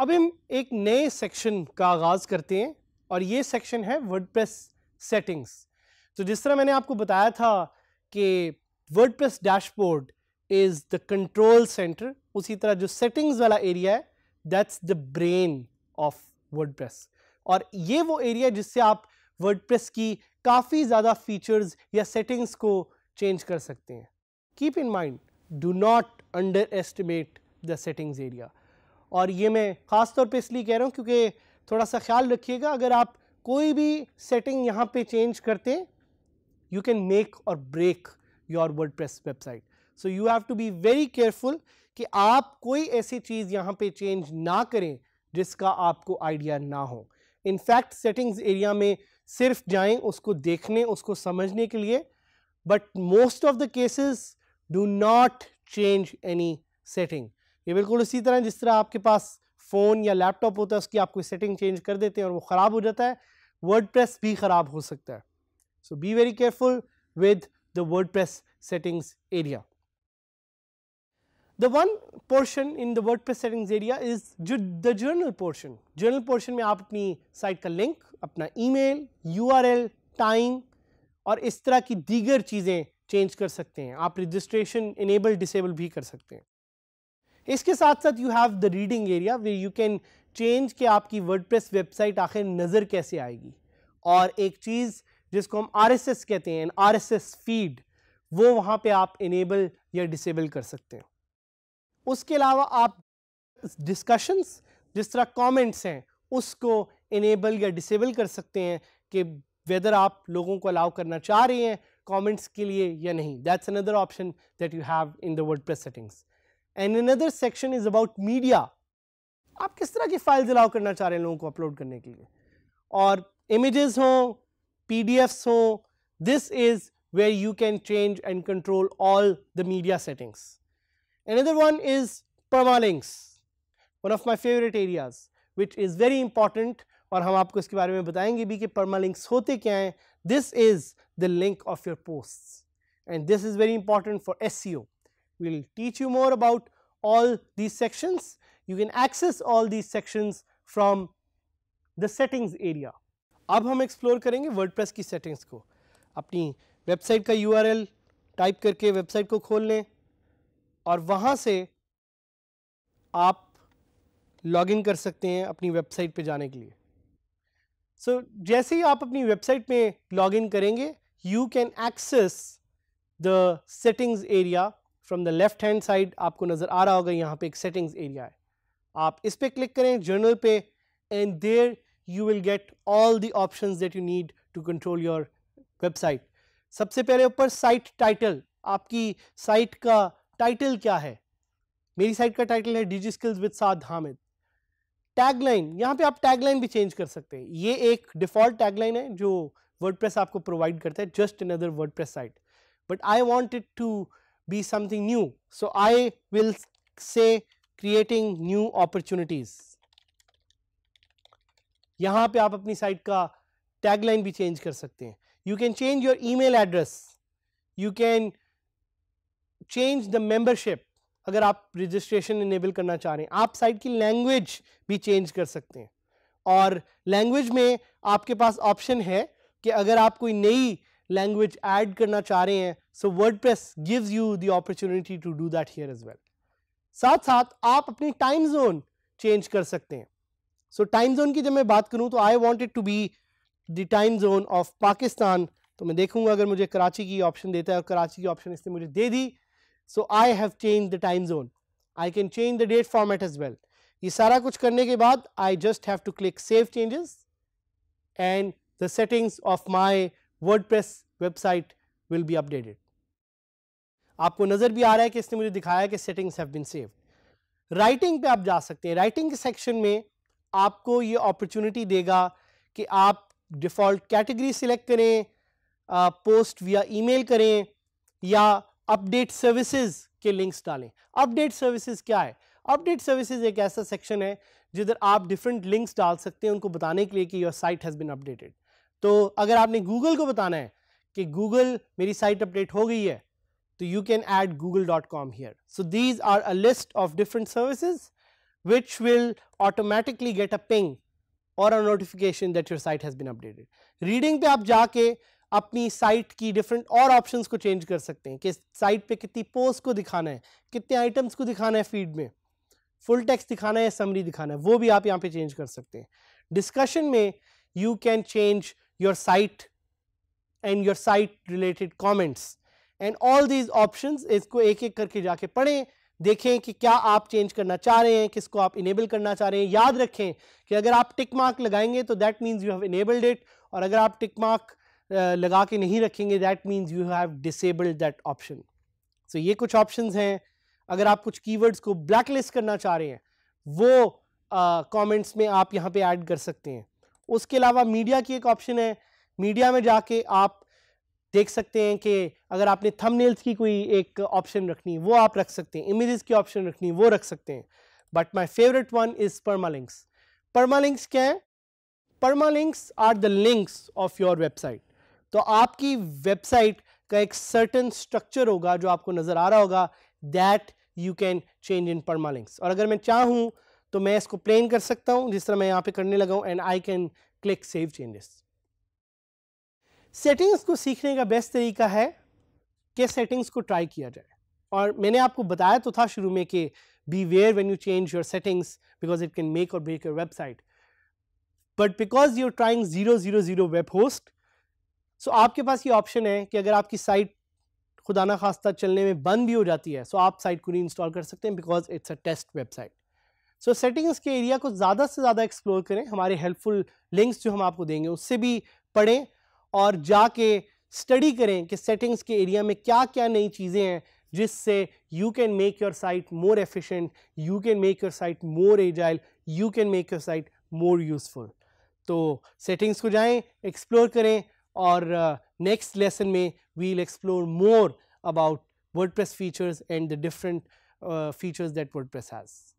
अब हम एक नए सेक्शन का आगाज़ करते हैं और ये सेक्शन है वर्डप्रेस सेटिंग्स तो जिस तरह मैंने आपको बताया था कि WordPress dashboard is the control centre उसी तरह जो सेटिंग्स वाला एरिया है that's the brain of WordPress और ये वो एरिया जिससे आप वर्डप्रेस की काफ़ी ज़्यादा फीचर्स या सेटिंग्स को चेंज कर सकते हैं keep in mind do not underestimate the settings area और ये मैं ख़ास तौर पर इसलिए कह रहा हूँ क्योंकि थोड़ा सा ख्याल रखिएगा अगर आप कोई भी सेटिंग यहाँ पे चेंज करते हैं you can make or break your WordPress website so you have to be very careful कि आप कोई ऐसी चीज़ यहाँ पे चेंज ना करें जिसका आपको आइडिया ना हो इनफैक्ट सेटिंग्स एरिया में सिर्फ जाएं उसको देखने उसको समझने के लिए but most of the cases do not change any setting ये बिल्कुल इसी तरह जिस तरह आपके पास फ़ोन या लैपटॉप होता है उसकी आप कोई सेटिंग चेंज कर देते हैं और वो ख़राब हो जाता है वर्ड भी ख़राब हो सकता है so be very careful with the word settings area the one portion in the word settings area area is the general portion general portion में आप अपनी साइट का लिंक अपना ईमेल, एल टाइम और इस तरह की दीगर चीज़ें चेंज कर सकते हैं आप रजिस्ट्रेशन इनेबल डिसेबल भी कर सकते हैं इसके साथ साथ you have the reading area where you can change कि आपकी वर्ड वेबसाइट आखिर नज़र कैसे आएगी और एक चीज़ जिसको हम आर कहते हैं आर फीड वो वहाँ पे आप इनेबल या डिसेबल कर सकते हैं उसके अलावा आप डिस्कशंस जिस तरह कमेंट्स हैं उसको इनेबल या डिसेबल कर सकते हैं कि वेदर आप लोगों को अलाउ करना चाह रहे हैं कमेंट्स के लिए या नहीं that's another option that you have in the word settings And another section is about media. आप किस तरह की फाइल्स अलाउ करना चाह रहे हैं लोगों को अपलोड करने के where you can change and control all the media settings. Another one is permalinks, one of my favorite areas which is very important और हम आपको इसके बारे में बताएंगे भी कि permalinks This is the link of your posts and this is very important for SEO. we will teach you more about all these sections. You can access all these sections from the settings area. अब हम explore करेंगे WordPress की settings को अपनी website का URL type करके website को खोल लें और वहाँ से आप लॉगिन कर सकते हैं अपनी वेबसाइट पे जाने के लिए सो so, जैसे ही आप अपनी वेबसाइट में लॉगिन करेंगे you can access the settings area from the left hand side आपको नज़र आ रहा होगा यहाँ पे एक सेटिंग्स एरिया है आप इस पर क्लिक करें जर्नल पे and there you will get all the options that you need to control your website सबसे पहले ऊपर साइट टाइटल आपकी साइट का टाइटल क्या है मेरी साइट का टाइटल है Digi Skills with Saad Hamid tagline यहाँ पे आप टैगलाइन भी चेंज कर सकते हैं ये एक डिफ़ॉल्ट टैगलाइन है जो वर्डप्रेस आपको प्रोवाइड करता है just another WordPress site but I wanted to be something new. So, I will say creating new opportunities. यहाँ पे आप अपनी साइट का टैगलाइन भी चेंज कर सकते हैं you can change your email address you can change the membership अगर आप रजिस्ट्रेशन इनेबल करना चाह रहे हैं आप साइट की लैंग्वेज भी चेंज कर सकते हैं और लैंग्वेज में आपके पास ऑप्शन है कि अगर आप कोई नई लैंग्वेज एड करना चाह रहे हैं so WordPress gives you the to do that here is well साथ साथ आप अपनी टाइम जोन चेंज कर सकते हैं सो टाइम जोन की जब मैं बात करूँ तो I wanted to be the zone of Pakistan तो मैं देखूंगा अगर मुझे कराची की ऑप्शन देता है और कराची की ऑप्शन इसने मुझे दे दी so I have change the time zone I can change the date format as well ये सारा कुछ करने के बाद I just have to click save changes and the settings of my WordPress website will be updated आपको नज़र भी आ रहा है कि इसने मुझे दिखाया कि settings have been save writing पे आप जा सकते हैं राइटिंग के सेक्शन में आपको ये अपॉर्चुनिटी देगा कि आप डिफ़ॉल्ट कैटेगरी सिलेक्ट करें आ, पोस्ट via ईमेल करें या अपडेट सर्विसेज के लिंक्स डालें अपडेट सर्विसेज क्या है अपडेट सर्विसेज एक ऐसा सेक्शन है जिधर आप डिफरेंट लिंक्स डाल सकते हैं उनको बताने के लिए कि your site has been updated तो अगर आपने गूगल को बताना है कि गूगल मेरी साइट अपडेट हो गई है तो you can add Google dot com here so these are a list of different services which will automatically get a ping और a notification that your site has been updated reading पे आप जाके अपनी site की different और options को change कर सकते हैं कि साइट पे कितनी पोस्ट को दिखाना है कितने आइटम्स को दिखाना है फीड में फुल टेक्स दिखाना है समरी दिखाना है वो भी आप यहाँ पे चेंज कर सकते हैं डिस्कशन में you can change your site and your site related comments and all these options इसको एक एक करके जाके पढ़ें देखें कि क्या आप चेंज करना चाह रहे हैं किसको आप इनेबल करना चाह रहे हैं याद रखें कि अगर आप टिक मार्क लगाएंगे तो that means you have enabled it और अगर आप टिक मार्क लगा के नहीं रखेंगे that means you have disabled that option so ये कुछ ऑप्शन हैं अगर आप कुछ कीवर्ड्स को ब्लैकलिस्ट करना चाह रहे हैं वो कॉमेंट्स uh, में आप यहाँ पे ऐड कर सकते हैं उसके अलावा मीडिया की एक ऑप्शन है मीडिया में जाके आप देख सकते हैं कि अगर आपने थंबनेल्स की कोई एक ऑप्शन रखनी वो आप रख सकते हैं इमेजेस की ऑप्शन रखनी वो रख सकते हैं but my favourite one is permalinks permalinks क्या है permalinks are the links of your website तो आपकी वेबसाइट का एक सर्टन स्ट्रक्चर होगा जो आपको नज़र आ रहा होगा that you can change in permalinks और अगर मैं चाहूँ तो मैं इसको प्लेन कर सकता हूँ जिस तरह मैं यहाँ पे करने लगा हूँ and I can click save changes settings को सीखने का बेस्ट तरीका है कि सेटिंग्स को ट्राई किया जाए और मैंने आपको बताया तो था शुरू में कि be aware when you change your settings because it can make or break your website but because you are trying zero zero zero web host so आपके पास ये ऑप्शन है कि अगर आपकी साइट खुदाना खास्ता चलने में बंद भी हो जाती है सो so आप साइट को री इंस्टॉल कर सकते हैं because it's a test website so settings के एरिया को ज़्यादा से ज़्यादा एक्सप्लोर करें हमारे हेल्पफुल लिंक्स जो हम आपको देंगे उससे भी पढ़ें और जाके स्टडी करें कि सेटिंग्स के एरिया में क्या क्या नई चीज़ें हैं जिससे you can make your site more efficient you can make your site more agile you can make your site more useful तो सेटिंग्स को जाएं एक्सप्लोर करें और नेक्स्ट uh, लेसन में we'll explore more about word features and the different features that word has